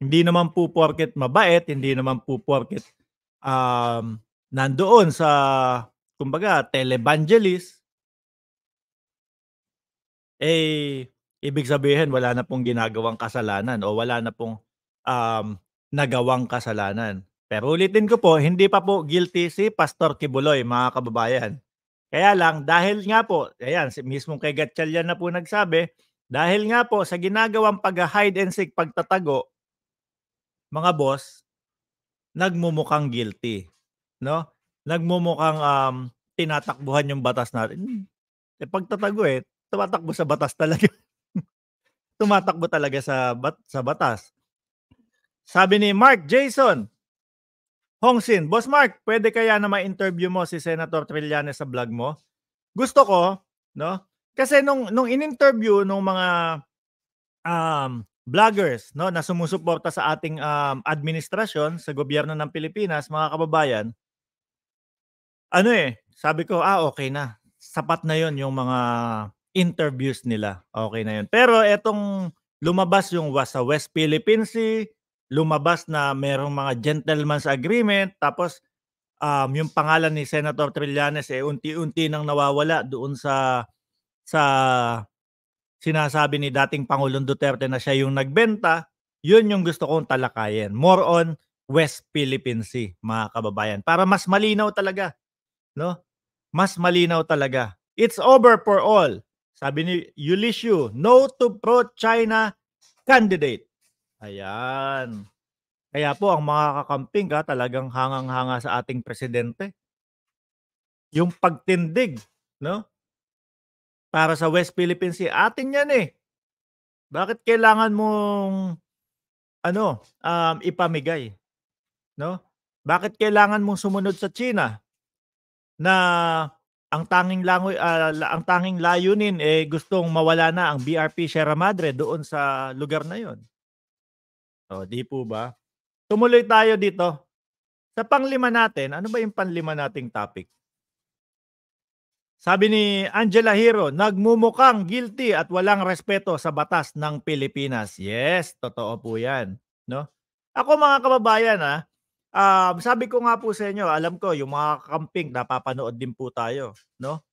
Hindi naman po porket mabait, hindi naman po porket um, nandoon sa, kumbaga, televangelist, eh, ibig sabihin, wala na pong ginagawang kasalanan o wala na pong um, nagawang kasalanan. Pero ulitin ko po, hindi pa po guilty si Pastor Kibuloy, mga kababayan. Kaya lang, dahil nga po, ayan, si mismo kay Gatchalian na po nagsabi, dahil nga po sa ginagawang pag-hide and seek, pagtatago, mga boss, nagmumukhang guilty, no? Nagmumukhang um, tinatakbuhan yung batas natin. E pagtatago eh, tumatakbo sa batas talaga. <laughs> tumatakbo talaga sa bat- sa batas. Sabi ni Mark Jason, Hongsin, Boss Mark, pwede kaya na ma-interview mo si Senator Trillanes sa vlog mo? Gusto ko, no? Kasi nung nung in-interview nung mga um, vloggers no na sumusuporta sa ating um, administrasyon sa gobyerno ng Pilipinas mga kababayan ano eh sabi ko ah okay na sapat na yon yung mga interviews nila okay na yon pero etong lumabas yung sa West Philippine Sea lumabas na merong mga gentleman's agreement tapos um, yung pangalan ni Senator Trillanes eh unti-unti nang nawawala doon sa sa sinasabi ni dating Pangulong Duterte na siya yung nagbenta, yun yung gusto kong talakayin. More on West Philippine Sea, mga kababayan. Para mas malinaw talaga. No? Mas malinaw talaga. It's over for all. Sabi ni Ulysses, no to pro-China candidate. Ayan. Kaya po ang mga kakamping ka ah, talagang hangang-hanga sa ating presidente. Yung pagtindig, no? Para sa West Philippine Sea, atin yan eh. Bakit kailangan mong ano, um, ipamigay? No? Bakit kailangan mong sumunod sa China na ang tanging langoy uh, ang tanging layunin eh gustong mawala na ang BRP Sierra Madre doon sa lugar na 'yon. Oh, di po ba? Tumuloy tayo dito. Sa panglima natin, ano ba yung panlima nating topic? Sabi ni Angela Hero, nagmumukhang guilty at walang respeto sa batas ng Pilipinas. Yes, totoo po 'yan, no? Ako mga kababayan ha, ah, um, sabi ko nga po sa inyo, alam ko yung mga camping napapanood din po tayo, no?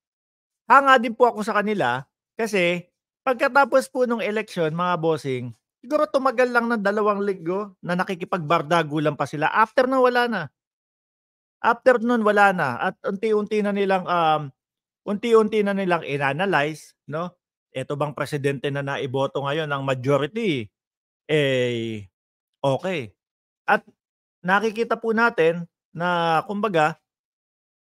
Hanga din po ako sa kanila kasi pagkatapos po ng election, mga bossing, siguro tumagal lang ng dalawang linggo na nakikipagbardagulan pa sila. After na wala na. After nun, wala na. At unti-unti na nilang um, unti-unti na nilang inanalyze, no? Ito bang presidente na naiboto ngayon ng majority? Eh, okay. At nakikita po natin na kumbaga,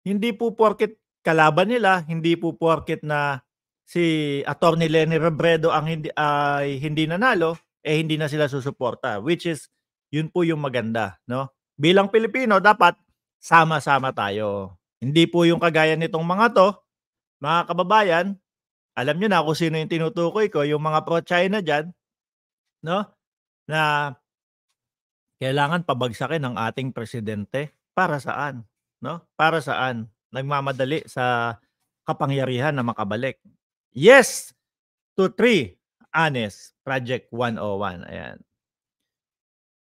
hindi po porket kalaban nila, hindi po porket na si Attorney Lenny Robredo ang hindi, ay uh, hindi nanalo, eh hindi na sila susuporta. Which is, yun po yung maganda. No? Bilang Pilipino, dapat sama-sama tayo. Hindi po yung kagaya nitong mga to mga kababayan, alam niyo na kung sino yung tinutukoy ko, yung mga pro-China diyan, no? Na kailangan pabagsakin ng ating presidente para saan, no? Para saan? Nagmamadali sa kapangyarihan na makabalik. Yes to 3 Honest Project 101. Ayan.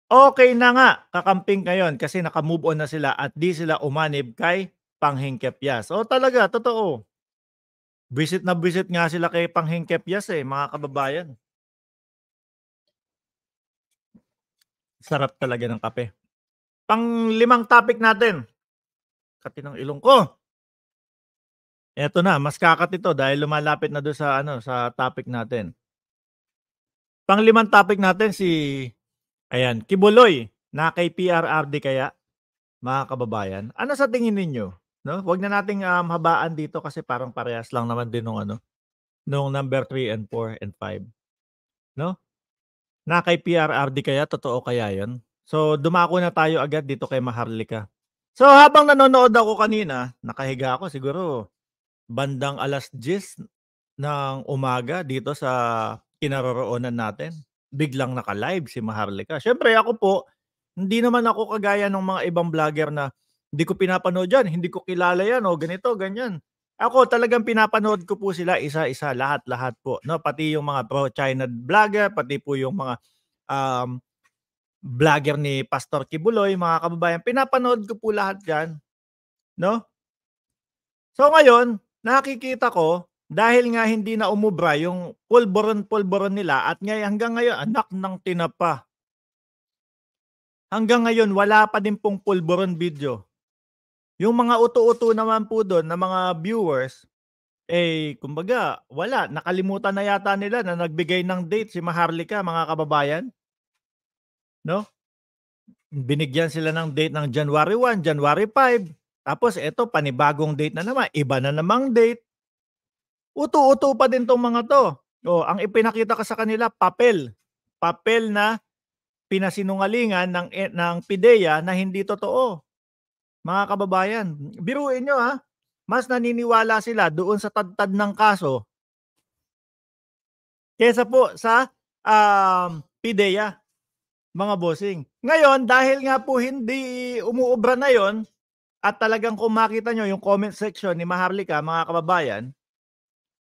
Okay na nga kakamping ngayon kasi nakamove on na sila at di sila umanib kay Panghingkepyas. O talaga, totoo. Visit na visit nga sila kay Panghing Kepias eh, mga kababayan. Sarap talaga ng kape. Pang limang topic natin. Kati ng ilong ko. Ito na, mas kakat ito dahil lumalapit na doon sa ano sa topic natin. Pang limang topic natin si ayan, Kibuloy na kay PRRD kaya mga kababayan. Ano sa tingin ninyo? No? Huwag na nating um, habaan dito kasi parang parehas lang naman din nung ano, nung number 3 and 4 and 5. No? Na kay PRRD kaya totoo kaya 'yon? So dumako na tayo agad dito kay Maharlika. So habang nanonood ako kanina, nakahiga ako siguro bandang alas 10 ng umaga dito sa kinaroroonan natin. Biglang naka-live si Maharlika. Syempre ako po, hindi naman ako kagaya ng mga ibang vlogger na hindi ko pinapanood yan, hindi ko kilala yan, o oh, ganito, ganyan. Ako talagang pinapanood ko po sila isa-isa, lahat-lahat po. No? Pati yung mga pro-China vlogger, pati po yung mga um, vlogger ni Pastor Kibuloy, mga kababayan. Pinapanood ko po lahat yan. No? So ngayon, nakikita ko, dahil nga hindi na umubra yung pulboron-pulboron nila at ngayon hanggang ngayon, anak ng tinapa. Hanggang ngayon, wala pa din pong pulboron video. Yung mga uto-uto naman po doon na mga viewers, eh, kumbaga, wala. Nakalimutan na yata nila na nagbigay ng date si Maharlika, mga kababayan. No? Binigyan sila ng date ng January 1, January 5. Tapos ito, panibagong date na naman. Iba na namang date. Uto-uto pa din tong mga to. O, ang ipinakita ka sa kanila, papel. Papel na pinasinungalingan ng, eh, ng PIDEA na hindi totoo mga kababayan, biruin nyo ha, mas naniniwala sila doon sa tadtad ng kaso kesa po sa um, PIDEA, mga bossing. Ngayon, dahil nga po hindi umuobra na yon at talagang kung makita nyo yung comment section ni Maharlika, mga kababayan,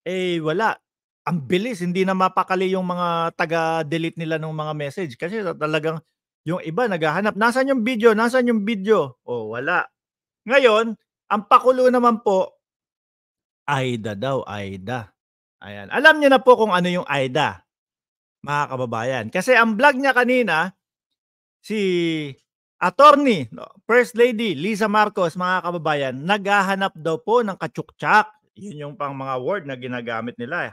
eh wala. Ang bilis, hindi na mapakali yung mga taga-delete nila ng mga message kasi talagang yung iba naghahanap, nasaan yung video? Nasaan yung video? oh, wala. Ngayon, ang pakulo naman po, AIDA daw, AIDA. Ayan. Alam niyo na po kung ano yung AIDA, mga kababayan. Kasi ang vlog niya kanina, si attorney, First Lady Lisa Marcos, mga kababayan, naghahanap daw po ng katsukchak. Yun yung pang mga word na ginagamit nila. Eh.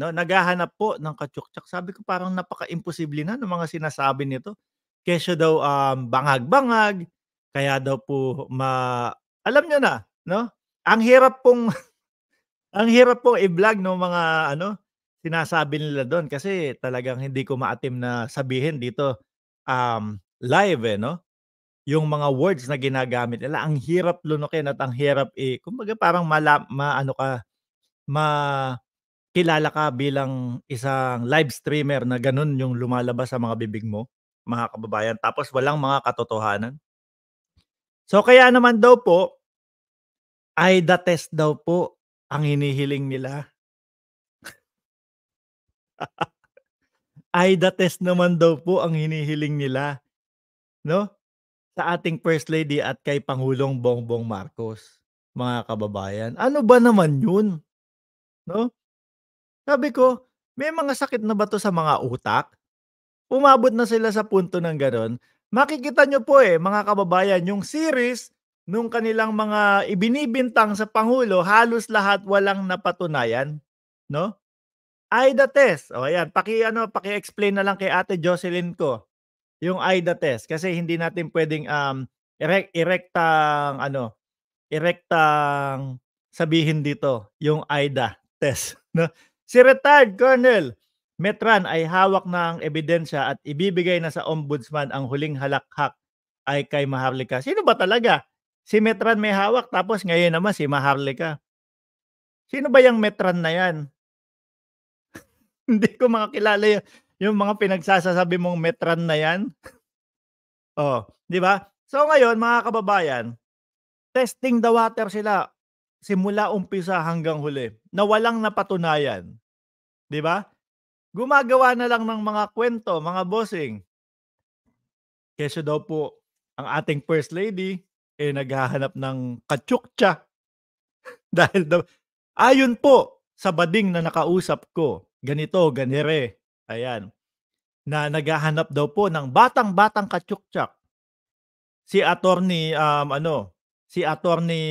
No, naghahanap po ng katsukchak. Sabi ko parang napaka-imposible na ng mga sinasabi nito. Kesyo daw um, bangag-bangag, kaya daw po ma... Alam nyo na, no? Ang hirap pong... <laughs> ang hirap pong i-vlog no, mga ano, sinasabi nila doon kasi talagang hindi ko maatim na sabihin dito um, live eh, no? Yung mga words na ginagamit nila, ang hirap lunukin at ang hirap i... Eh, kumbaga parang mala, ma, ano ka, ma, kilala ka bilang isang live streamer na ganun yung lumalabas sa mga bibig mo mga kababayan, tapos walang mga katotohanan. So kaya naman daw po, ay AIDA test daw po ang hinihiling nila. <laughs> ay AIDA test naman daw po ang hinihiling nila. No? Sa ating First Lady at kay Pangulong Bongbong Marcos, mga kababayan. Ano ba naman yun? No? Sabi ko, may mga sakit na ba to sa mga utak? umabot na sila sa punto ng ganon, makikita nyo po eh, mga kababayan, yung series nung kanilang mga ibinibintang sa Pangulo, halos lahat walang napatunayan. No? Ida test. O ayan, paki, ano, paki-explain na lang kay Ate Jocelyn ko yung Ida test kasi hindi natin pwedeng um, erect, erectang ano, erectang sabihin dito yung Ida test. <laughs> No? Si retired colonel Metran ay hawak ng ebidensya at ibibigay na sa ombudsman ang huling halakhak ay kay Maharlika. Sino ba talaga? Si Metran may hawak tapos ngayon naman si Maharlika. Sino ba yung Metran na yan? <laughs> Hindi ko makakilala yung, yung mga pinagsasabi mong Metran na yan. <laughs> oh, di ba? So ngayon mga kababayan, testing the water sila simula umpisa hanggang huli na walang napatunayan. Di ba? gumagawa na lang ng mga kwento, mga bossing. Kesa daw po ang ating first lady eh naghahanap ng katsukcha. <laughs> Dahil daw, ayon po sa bading na nakausap ko, ganito, ganire, ayan, na naghahanap daw po ng batang-batang katsukchak. Si attorney, um, ano, si attorney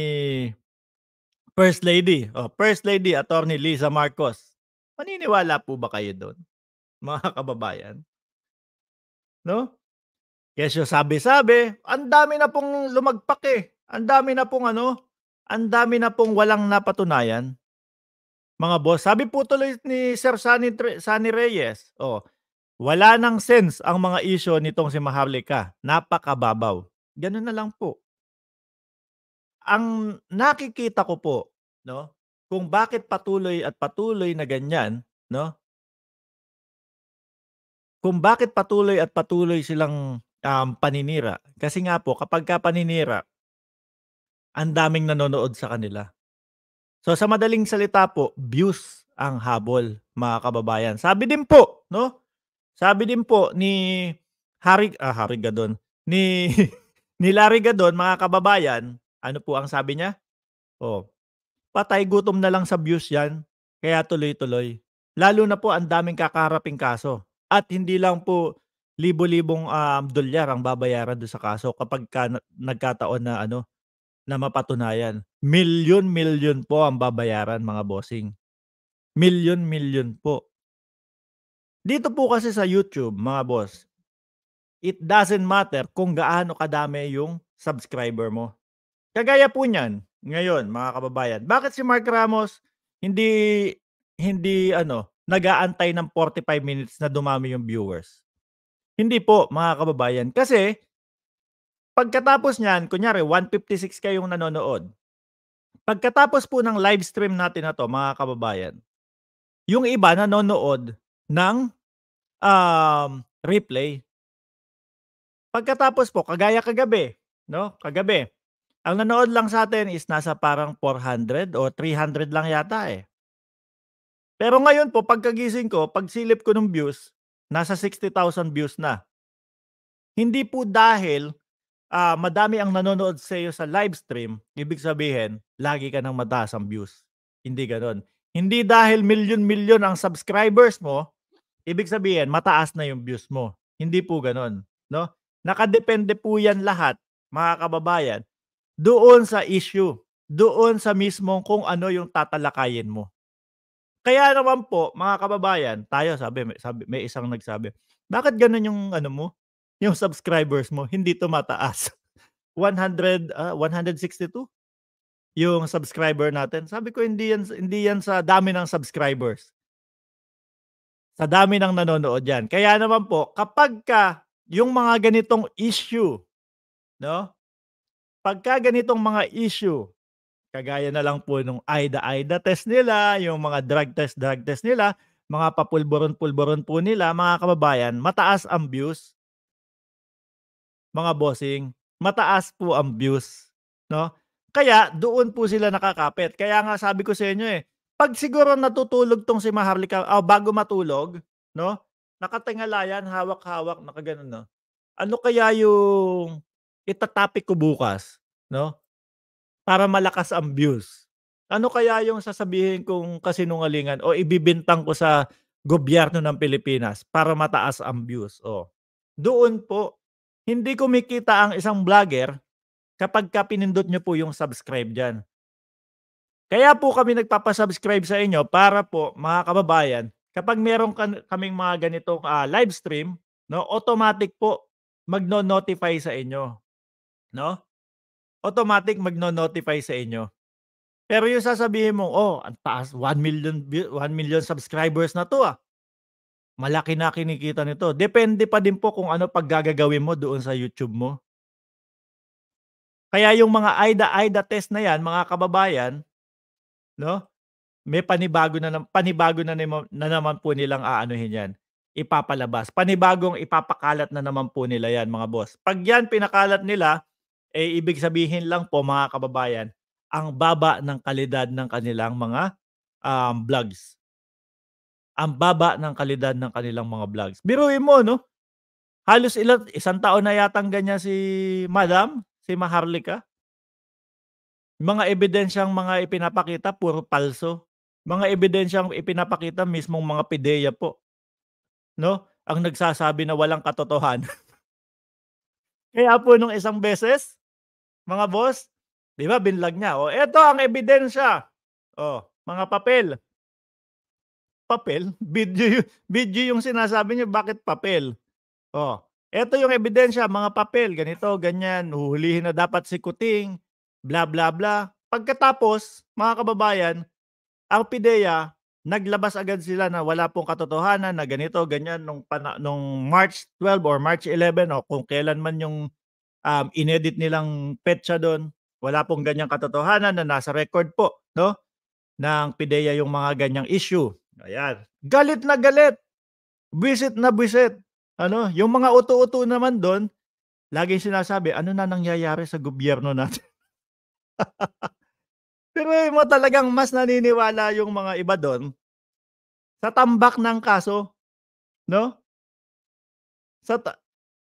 First Lady, oh, First Lady Attorney Lisa Marcos. Maniniwala po ba kayo doon, mga kababayan? No? Kesyo sabi-sabi, ang dami na pong lumagpak eh. Ang dami na pong ano, ang dami na pong walang napatunayan. Mga boss, sabi po tuloy ni Sir Sunny, Sunny Reyes, oh, wala nang sense ang mga isyo nitong si Maharlika. Napakababaw. Ganun na lang po. Ang nakikita ko po, no? kung bakit patuloy at patuloy na ganyan, no? Kung bakit patuloy at patuloy silang um, paninira. Kasi nga po, kapag ka paninira, ang daming nanonood sa kanila. So sa madaling salita po, views ang habol, mga kababayan. Sabi din po, no? Sabi din po ni Harry, ah, Harry Gadon, ni, <laughs> ni Larry Gadon, mga kababayan, ano po ang sabi niya? Oh, patay gutom na lang sa views yan, kaya tuloy-tuloy. Lalo na po ang daming kakaraping kaso. At hindi lang po libo-libong um, dolyar ang babayaran do sa kaso kapag ka, nagkataon na ano na mapatunayan. Milyon-milyon po ang babayaran mga bossing. Milyon-milyon po. Dito po kasi sa YouTube, mga boss, it doesn't matter kung gaano kadami yung subscriber mo. Kagaya po niyan, ngayon, mga kababayan? Bakit si Mark Ramos hindi hindi ano, nag-aantay ng 45 minutes na dumami yung viewers? Hindi po, mga kababayan. Kasi pagkatapos niyan, kunyari 156 kayong nanonood. Pagkatapos po ng live stream natin na to, mga kababayan, yung iba nanonood ng um, replay. Pagkatapos po, kagaya kagabi, no? Kagabi, ang nanood lang sa atin is nasa parang 400 o 300 lang yata eh. Pero ngayon po, pagkagising ko, pagsilip ko ng views, nasa 60,000 views na. Hindi po dahil uh, madami ang nanonood sa iyo sa live stream, ibig sabihin, lagi ka nang mataas ang views. Hindi ganon. Hindi dahil milyon-milyon ang subscribers mo, ibig sabihin, mataas na yung views mo. Hindi po ganon. No? Nakadepende po yan lahat, mga kababayan, doon sa issue, doon sa mismong kung ano yung tatalakayin mo. Kaya naman po, mga kababayan, tayo sabi, may, sabi, may isang nagsabi, bakit ganun yung ano mo, yung subscribers mo, hindi tumataas? 100, uh, 162 yung subscriber natin. Sabi ko, hindi yan, hindi yan sa dami ng subscribers. Sa dami ng nanonood yan. Kaya naman po, kapag ka yung mga ganitong issue, no? pagka ganitong mga issue, kagaya na lang po nung AIDA-AIDA test nila, yung mga drug test, drug test nila, mga papulburon pulboron po nila, mga kababayan, mataas ang views. Mga bossing, mataas po ang views. No? Kaya doon po sila nakakapit. Kaya nga sabi ko sa inyo eh, pag siguro natutulog tong si Maharlika, oh, bago matulog, no? Nakatingala yan, hawak-hawak, nakaganon, no? Ano kaya yung itatopic ko bukas, no? Para malakas ang views. Ano kaya yung sasabihin kong kasinungalingan o ibibintang ko sa gobyerno ng Pilipinas para mataas ang views? O, Doon po, hindi kumikita ang isang vlogger kapag ka pinindot nyo po yung subscribe dyan. Kaya po kami nagpapasubscribe sa inyo para po mga kababayan, kapag meron kaming mga ganitong uh, live stream, no, automatic po magno-notify sa inyo no? Automatic magno-notify sa inyo. Pero yung sasabihin mo, oh, ang taas, 1 million, 1 million subscribers na to ah. Malaki na kinikita nito. Depende pa din po kung ano paggagawin mo doon sa YouTube mo. Kaya yung mga AIDA-AIDA test na yan, mga kababayan, no? May panibago na panibago na, naman, na naman po nilang aanuhin yan ipapalabas. Panibagong ipapakalat na naman po nila yan mga boss. Pag yan pinakalat nila, eh ibig sabihin lang po mga kababayan, ang baba ng kalidad ng kanilang mga um, vlogs. Ang baba ng kalidad ng kanilang mga vlogs. Biruin mo, no? Halos ilan, isang taon na yatang ganyan si Madam, si Maharlika. Mga ebidensyang mga ipinapakita, puro palso. Mga ebidensyang ipinapakita, mismong mga pideya po. No? Ang nagsasabi na walang katotohanan. <laughs> Kaya po nung isang beses, mga boss, di ba binlag niya? O, oh, eto ang ebidensya. O, oh, mga papel. Papel? <laughs> Video, video yung sinasabi niyo, bakit papel? O, oh, eto yung ebidensya, mga papel, ganito, ganyan, huhulihin na dapat si Kuting, bla bla bla. Pagkatapos, mga kababayan, ang PIDEA, naglabas agad sila na wala pong katotohanan na ganito, ganyan, nung, pana, nung March 12 or March 11 o kung kailan man yung um, inedit nilang petsa doon. Wala pong ganyang katotohanan na nasa record po, no? Ng PIDEA yung mga ganyang issue. Ayan. Galit na galit. Visit na visit. Ano? Yung mga uto-uto naman doon, lagi sinasabi, ano na nangyayari sa gobyerno natin? <laughs> Pero mo talagang mas naniniwala yung mga iba doon sa tambak ng kaso, no? Sa ta-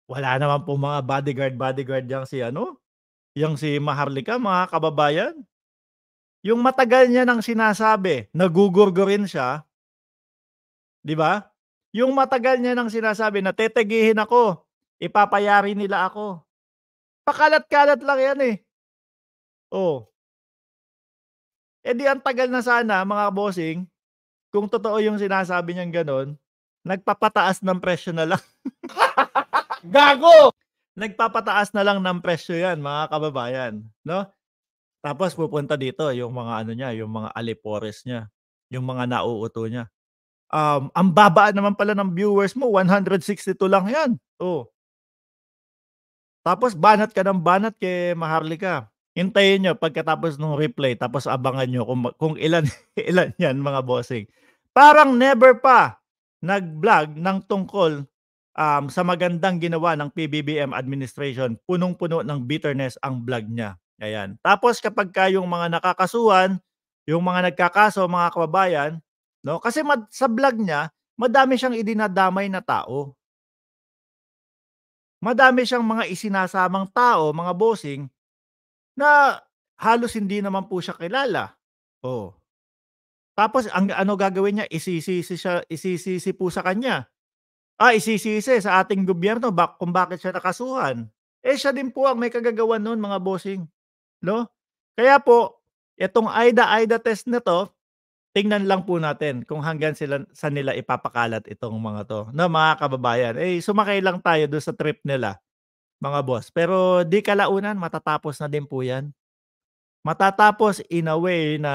wala naman po mga bodyguard, bodyguard yang si ano, yang si Maharlika, mga kababayan. Yung matagal niya nang sinasabi, nagugurgurin siya. 'Di ba? Yung matagal niya nang sinasabi na tetegihin ako, ipapayari nila ako. Pakalat-kalat lang 'yan eh. Oh. Eh di ang tagal na sana mga bossing, kung totoo yung sinasabi niyang ganon, nagpapataas ng presyo na lang. <laughs> Gago! Nagpapataas na lang ng presyo yan, mga kababayan. No? Tapos pupunta dito yung mga ano niya, yung mga alipores niya, yung mga nauuto niya. Um, ang baba naman pala ng viewers mo, 162 lang yan. Oh. Tapos banat ka ng banat kay Maharlika. Hintayin nyo pagkatapos ng replay, tapos abangan nyo kung, kung ilan, <laughs> ilan yan mga bossing. Parang never pa nag-vlog ng tungkol um, sa magandang ginawa ng PBBM administration, punong-puno ng bitterness ang vlog niya. Ayan. Tapos kapag kayong mga nakakasuhan, yung mga nagkakaso, mga kababayan, no? Kasi mad- sa vlog niya, madami siyang idinadamay na tao. Madami siyang mga isinasamang tao, mga bossing na halos hindi naman po siya kilala. Oh. Tapos ang ano gagawin niya? Isisisi siya, isisisi po sa kanya ah, isisisi sa ating gobyerno bak kung bakit siya nakasuhan. Eh siya din po ang may kagagawan noon mga bossing. No? Kaya po, itong AIDA-AIDA test na to, tingnan lang po natin kung hanggang sila, sa nila ipapakalat itong mga to. No, mga kababayan, eh sumakay lang tayo doon sa trip nila, mga boss. Pero di kalaunan, matatapos na din po yan. Matatapos in a way na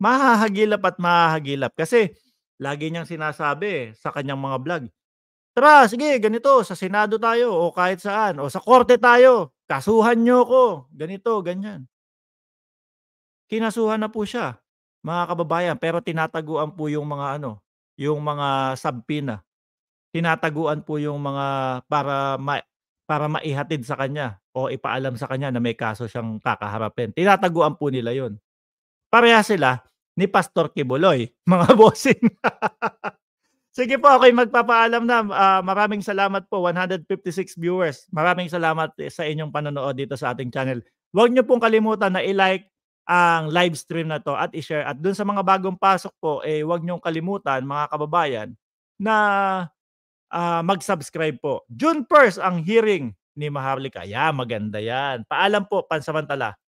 mahahagilap at mahahagilap. Kasi Lagi niyang sinasabi eh, sa kanyang mga vlog. Tara, sige, ganito, sa Senado tayo o kahit saan, o sa korte tayo, kasuhan niyo ko, ganito, ganyan. Kinasuhan na po siya, mga kababayan, pero tinataguan po yung mga ano, yung mga subpina. Tinataguan po yung mga para ma- para maihatid sa kanya o ipaalam sa kanya na may kaso siyang kakaharapin. Tinataguan po nila yon. Pareha sila, ni Pastor Kibuloy, <laughs> mga bossing. Sige po, okay, magpapaalam na. Uh, maraming salamat po, 156 viewers. Maraming salamat sa inyong panonood dito sa ating channel. Huwag niyo pong kalimutan na i-like ang live stream na to at i-share. At dun sa mga bagong pasok po, eh, huwag niyong kalimutan, mga kababayan, na uh, mag-subscribe po. June 1st ang hearing ni Maharlika. Yeah, maganda yan. Paalam po, pansamantala.